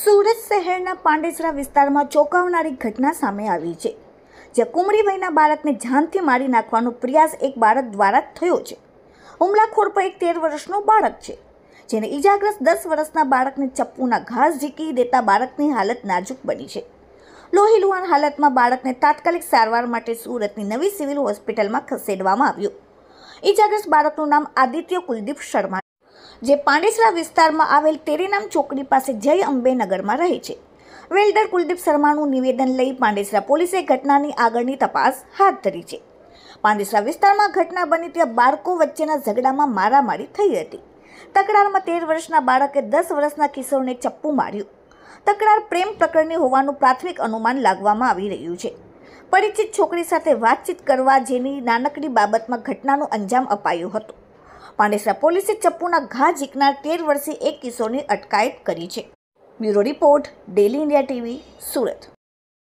સુરત શહેરના પાંડેસરા વિસ્તારમાં ચોંકાવનારી ઘટના સામે આવી છે જ્યાં કુમરીભાઈના બાળકને જાનથી મારી નાખવાનો પ્રયાસ એક બાળક દ્વારા થયો છે હુમલાખોર પર એક તેર વર્ષનો બાળક છે જેને ઇજાગ્રસ્ત દસ વર્ષના બાળકને ચપ્પુના ઘાસ ઝીકી દેતા બાળકની હાલત નાજુક બની છે લોહી લુહાણ હાલતમાં બાળકને તાત્કાલિક સારવાર માટે સુરતની નવી સિવિલ હોસ્પિટલમાં ખસેડવામાં આવ્યું ઇજાગ્રસ્ત બાળકનું નામ આદિત્ય કુલદીપ શર્મા જે પાંડેસરા વિસ્તારમાં આવેલ તેરેનામ ચોકડી પાસે જય અંબેનગરમાં રહે છે વેલ્ડર કુલદીપ શર્માનું નિવેદન લઈ પાંડેસરા પોલીસે ઘટનાની આગળની તપાસ હાથ ધરી છે પાંડેસરા વિસ્તારમાં ઘટના બની ત્યાં બાળકો વચ્ચેના ઝઘડામાં મારામારી થઈ હતી તકરારમાં તેર વર્ષના બાળકે દસ વર્ષના કિશોરને ચપ્પુ માર્યું તકરાર પ્રેમ પ્રકરણની હોવાનું પ્રાથમિક અનુમાન લાગવામાં આવી રહ્યું છે પરિચિત છોકરી સાથે વાતચીત કરવા જેની નાનકડી બાબતમાં ઘટનાનું અંજામ અપાયું હતું પાંડેસરા પોલીસે ચપ્પુના ઘા ઝીકનાર તેર વર્ષે એક કિસ્સોની અટકાયત કરી છે bureau report daily India TV Surat